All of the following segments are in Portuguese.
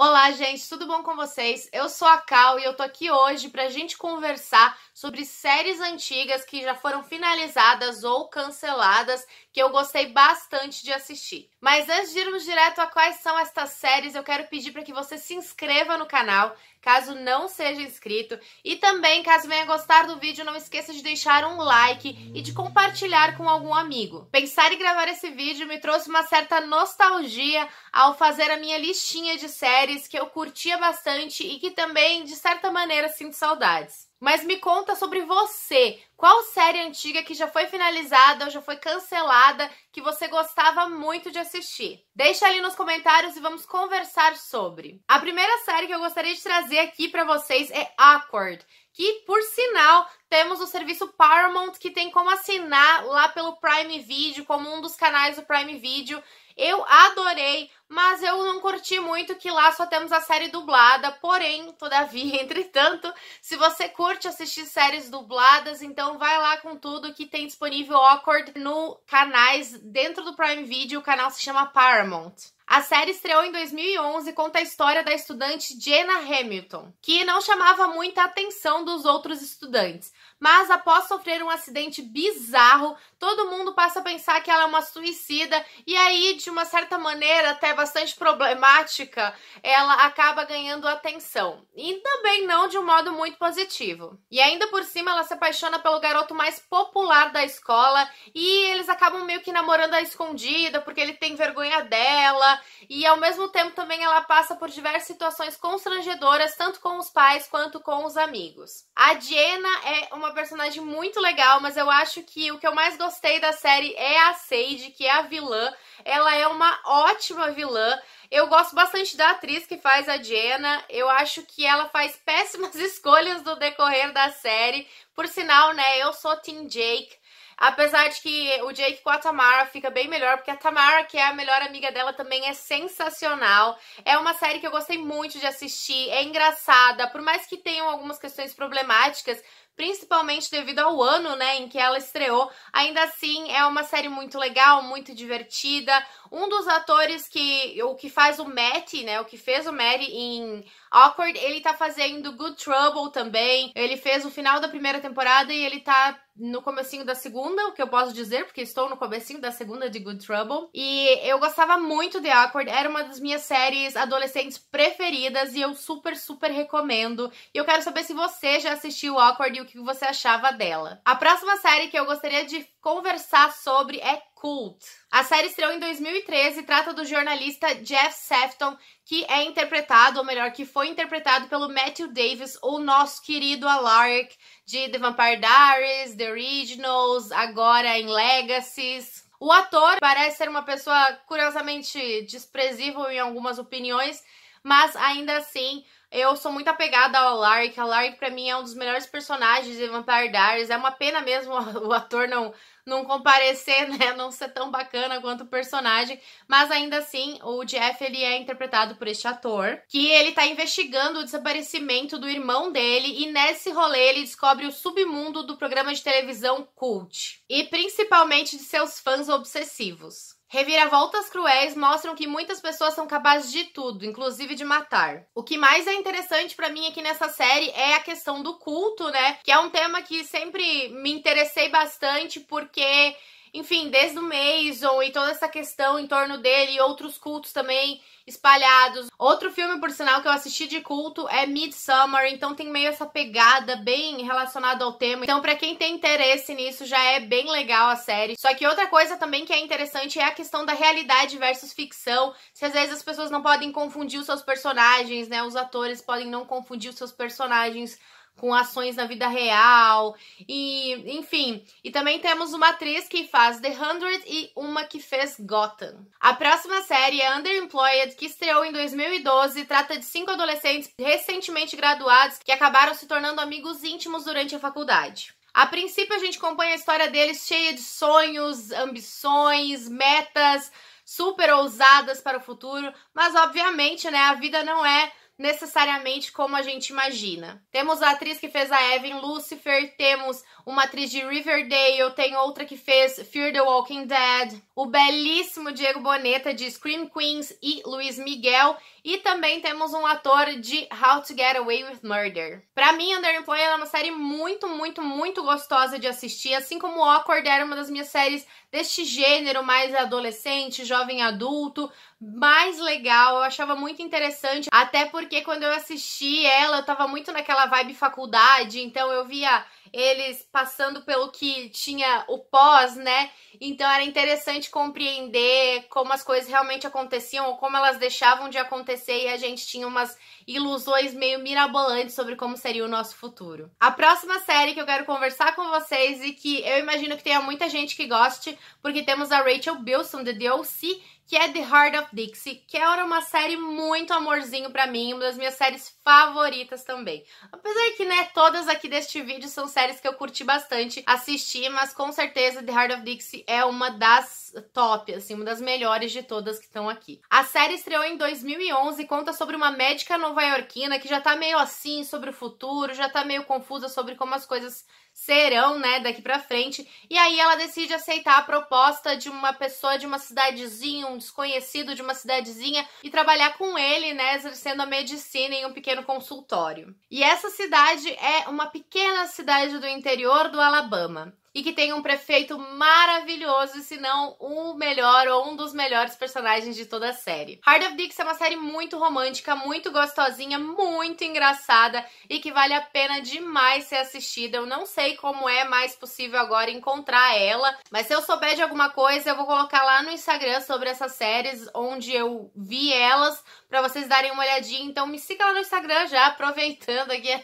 Olá, gente, tudo bom com vocês? Eu sou a Cal e eu tô aqui hoje pra gente conversar sobre séries antigas que já foram finalizadas ou canceladas, que eu gostei bastante de assistir. Mas antes de irmos direto a quais são estas séries, eu quero pedir para que você se inscreva no canal, caso não seja inscrito. E também, caso venha gostar do vídeo, não esqueça de deixar um like e de compartilhar com algum amigo. Pensar em gravar esse vídeo me trouxe uma certa nostalgia ao fazer a minha listinha de séries que eu curtia bastante e que também, de certa maneira, sinto saudades. Mas me conta sobre você. Qual série antiga que já foi finalizada ou já foi cancelada que você gostava muito de assistir? Deixa ali nos comentários e vamos conversar sobre. A primeira série que eu gostaria de trazer aqui para vocês é Awkward, que por sinal temos o serviço Paramount, que tem como assinar lá pelo Prime Video, como um dos canais do Prime Video. Eu adorei, mas eu não curti muito que lá só temos a série dublada. Porém, todavia, entretanto, se você curte assistir séries dubladas, então vai lá com tudo que tem disponível Awkward no canais dentro do Prime Video. O canal se chama Paramount. A série estreou em 2011 e conta a história da estudante Jenna Hamilton, que não chamava muita atenção dos outros estudantes, mas após sofrer um acidente bizarro, todo mundo passa a pensar que ela é uma suicida e aí, de uma certa maneira, até bastante problemática, ela acaba ganhando atenção. E também não de um modo muito positivo. E ainda por cima, ela se apaixona pelo garoto mais popular da escola e eles acabam meio que namorando à escondida porque ele tem vergonha dela e ao mesmo tempo também ela passa por diversas situações constrangedoras tanto com os pais quanto com os amigos. A Diana é uma personagem muito legal, mas eu acho que o que eu mais gosto gostei da série é a Sage, que é a vilã. Ela é uma ótima vilã. Eu gosto bastante da atriz que faz a Jenna. Eu acho que ela faz péssimas escolhas no decorrer da série. Por sinal, né, eu sou Team Jake. Apesar de que o Jake com a Tamara fica bem melhor, porque a Tamara, que é a melhor amiga dela, também é sensacional. É uma série que eu gostei muito de assistir, é engraçada, por mais que tenham algumas questões problemáticas, principalmente devido ao ano, né, em que ela estreou. Ainda assim, é uma série muito legal, muito divertida. Um dos atores que o que faz o Matt, né, o que fez o Matt em Awkward, ele tá fazendo Good Trouble também. Ele fez o final da primeira temporada e ele tá no comecinho da segunda, o que eu posso dizer, porque estou no comecinho da segunda de Good Trouble. E eu gostava muito de Awkward, era uma das minhas séries adolescentes preferidas e eu super, super recomendo. E eu quero saber se você já assistiu Awkward e o que você achava dela. A próxima série que eu gostaria de conversar sobre é Cult. A série estreou em 2013 e trata do jornalista Jeff Sefton, que é interpretado, ou melhor, que foi interpretado pelo Matthew Davis, o nosso querido Alaric de The Vampire Diaries, The Originals, agora em Legacies. O ator parece ser uma pessoa curiosamente desprezível em algumas opiniões, mas ainda assim eu sou muito apegada ao Lark. A Lark, pra mim, é um dos melhores personagens de Vampire Diaries. É uma pena mesmo o ator não, não comparecer, né? Não ser tão bacana quanto o personagem. Mas ainda assim, o Jeff, ele é interpretado por este ator. Que ele tá investigando o desaparecimento do irmão dele. E nesse rolê, ele descobre o submundo do programa de televisão Cult. E principalmente de seus fãs obsessivos. Reviravoltas cruéis mostram que muitas pessoas são capazes de tudo, inclusive de matar. O que mais é interessante para mim aqui nessa série é a questão do culto, né? Que é um tema que sempre me interessei bastante porque enfim, desde o Mason e toda essa questão em torno dele e outros cultos também espalhados. Outro filme, por sinal, que eu assisti de culto é Midsummer, então tem meio essa pegada bem relacionada ao tema. Então, para quem tem interesse nisso, já é bem legal a série. Só que outra coisa também que é interessante é a questão da realidade versus ficção. Se às vezes as pessoas não podem confundir os seus personagens, né? Os atores podem não confundir os seus personagens com ações na vida real e, enfim, e também temos uma atriz que faz The Hundred e uma que fez Gotham. A próxima série é Underemployed, que estreou em 2012, trata de cinco adolescentes recentemente graduados que acabaram se tornando amigos íntimos durante a faculdade. A princípio a gente acompanha a história deles cheia de sonhos, ambições, metas super ousadas para o futuro, mas obviamente, né, a vida não é necessariamente como a gente imagina. Temos a atriz que fez a Evan Lucifer, temos uma atriz de Riverdale, tem outra que fez Fear the Walking Dead, o belíssimo Diego Boneta de Scream Queens e Luiz Miguel, e também temos um ator de How to Get Away with Murder. Para mim, Underemployed é uma série muito, muito, muito gostosa de assistir, assim como Awkward era uma das minhas séries deste gênero mais adolescente, jovem adulto, mais legal, eu achava muito interessante, até porque quando eu assisti ela, eu tava muito naquela vibe faculdade, então eu via eles passando pelo que tinha o pós, né? Então era interessante compreender como as coisas realmente aconteciam ou como elas deixavam de acontecer e a gente tinha umas ilusões meio mirabolantes sobre como seria o nosso futuro. A próxima série que eu quero conversar com vocês e que eu imagino que tenha muita gente que goste, porque temos a Rachel Bilson de The O.C., que é The Heart of Dixie, que era é uma série muito amorzinho para mim, uma das minhas séries favoritas também. Apesar que, né, todas aqui deste vídeo são séries que eu curti bastante assistir, mas com certeza The Heart of Dixie é uma das top, assim, uma das melhores de todas que estão aqui. A série estreou em 2011 e conta sobre uma médica nova-iorquina que já tá meio assim sobre o futuro, já tá meio confusa sobre como as coisas serão, né, daqui para frente. E aí ela decide aceitar a proposta de uma pessoa de uma cidadezinha, um desconhecido de uma cidadezinha e trabalhar com ele, né, exercendo a medicina em um pequeno consultório. E essa cidade é uma pequena cidade do interior do Alabama e que tem um prefeito maravilhoso, se não o melhor ou um dos melhores personagens de toda a série. Heart of Dix é uma série muito romântica, muito gostosinha, muito engraçada e que vale a pena demais ser assistida. Eu não sei como é mais possível agora encontrar ela, mas se eu souber de alguma coisa, eu vou colocar lá no Instagram sobre essas séries onde eu vi elas para vocês darem uma olhadinha. Então me siga lá no Instagram já, aproveitando aqui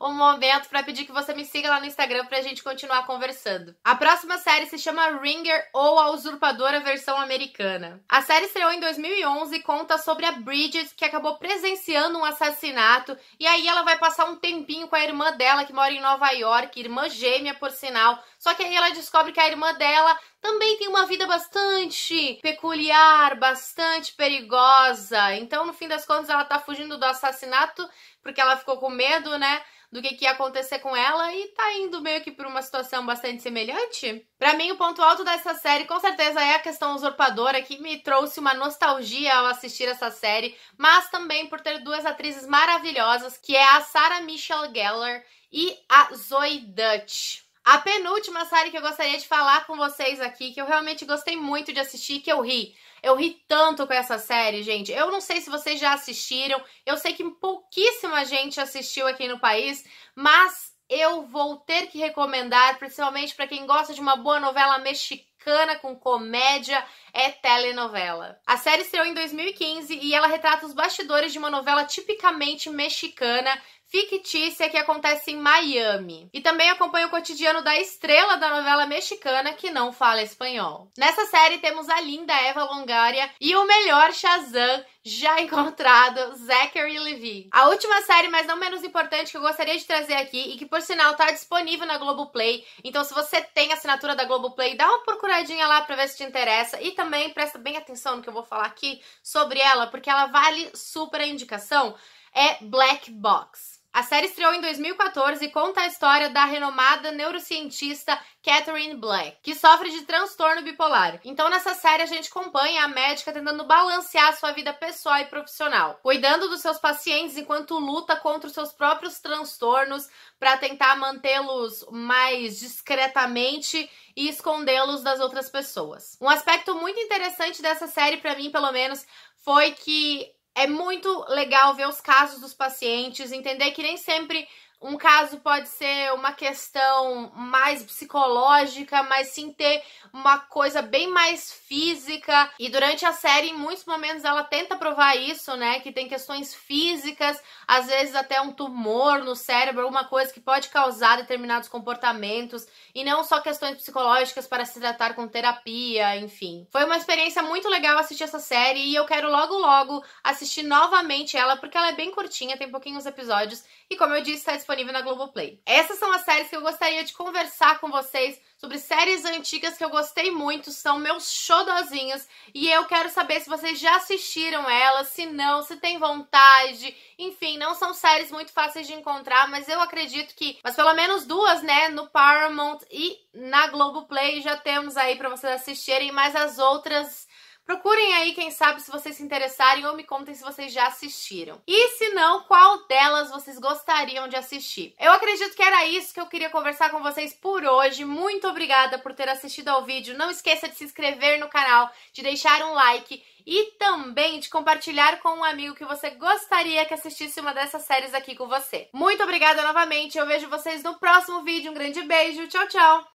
um momento para pedir que você me siga lá no Instagram pra gente continuar conversando. A próxima série se chama Ringer ou A Usurpadora versão americana. A série estreou em 2011 e conta sobre a Bridget que acabou presenciando um assassinato e aí ela vai passar um tempinho com a irmã dela que mora em Nova York, irmã gêmea por sinal. Só que aí ela descobre que a irmã dela também tem uma vida bastante peculiar, bastante perigosa. Então, no fim das contas, ela tá fugindo do assassinato porque ela ficou com medo, né? do que, que ia acontecer com ela e tá indo meio que pra uma situação bastante semelhante. Para mim, o ponto alto dessa série com certeza é a questão usurpadora, que me trouxe uma nostalgia ao assistir essa série, mas também por ter duas atrizes maravilhosas, que é a Sarah Michelle Gellar e a Zoe Dutch. A penúltima série que eu gostaria de falar com vocês aqui, que eu realmente gostei muito de assistir, que eu ri, eu ri tanto com essa série, gente. Eu não sei se vocês já assistiram. Eu sei que pouquíssima gente assistiu aqui no país, mas eu vou ter que recomendar, principalmente para quem gosta de uma boa novela mexicana mexicana com comédia é telenovela. A série estreou em 2015 e ela retrata os bastidores de uma novela tipicamente mexicana fictícia que acontece em Miami. E também acompanha o cotidiano da estrela da novela mexicana que não fala espanhol. Nessa série temos a linda Eva Longária e o melhor Shazam já encontrado Zachary Levi. A última série, mas não menos importante, que eu gostaria de trazer aqui e que, por sinal, tá disponível na Globoplay. Então, se você tem assinatura da Globoplay, dá uma procuradinha lá pra ver se te interessa. E também presta bem atenção no que eu vou falar aqui sobre ela, porque ela vale super a indicação. É Black Box. A série estreou em 2014 e conta a história da renomada neurocientista Catherine Black, que sofre de transtorno bipolar. Então, nessa série, a gente acompanha a médica tentando balancear sua vida pessoal e profissional, cuidando dos seus pacientes enquanto luta contra os seus próprios transtornos para tentar mantê-los mais discretamente e escondê-los das outras pessoas. Um aspecto muito interessante dessa série, para mim, pelo menos, foi que é muito legal ver os casos dos pacientes, entender que nem sempre um caso pode ser uma questão mais psicológica, mas sim ter uma coisa bem mais física. E durante a série, em muitos momentos, ela tenta provar isso, né? Que tem questões físicas, às vezes até um tumor no cérebro, alguma coisa que pode causar determinados comportamentos. E não só questões psicológicas para se tratar com terapia, enfim. Foi uma experiência muito legal assistir essa série e eu quero logo logo assistir novamente ela, porque ela é bem curtinha, tem pouquinhos episódios. E como eu disse, está disponível disponível na Globoplay. Essas são as séries que eu gostaria de conversar com vocês sobre séries antigas que eu gostei muito, são meus xodozinhos, e eu quero saber se vocês já assistiram elas, se não, se tem vontade, enfim, não são séries muito fáceis de encontrar, mas eu acredito que, mas pelo menos duas, né, no Paramount e na Globoplay já temos aí para vocês assistirem, mas as outras Procurem aí, quem sabe, se vocês se interessarem ou me contem se vocês já assistiram. E se não, qual delas vocês gostariam de assistir? Eu acredito que era isso que eu queria conversar com vocês por hoje. Muito obrigada por ter assistido ao vídeo. Não esqueça de se inscrever no canal, de deixar um like e também de compartilhar com um amigo que você gostaria que assistisse uma dessas séries aqui com você. Muito obrigada novamente, eu vejo vocês no próximo vídeo. Um grande beijo, tchau, tchau!